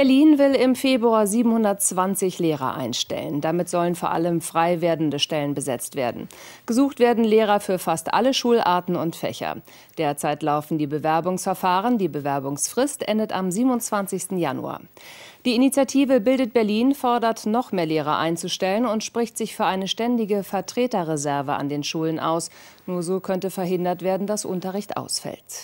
Berlin will im Februar 720 Lehrer einstellen. Damit sollen vor allem frei werdende Stellen besetzt werden. Gesucht werden Lehrer für fast alle Schularten und Fächer. Derzeit laufen die Bewerbungsverfahren. Die Bewerbungsfrist endet am 27. Januar. Die Initiative Bildet Berlin fordert, noch mehr Lehrer einzustellen und spricht sich für eine ständige Vertreterreserve an den Schulen aus. Nur so könnte verhindert werden, dass Unterricht ausfällt.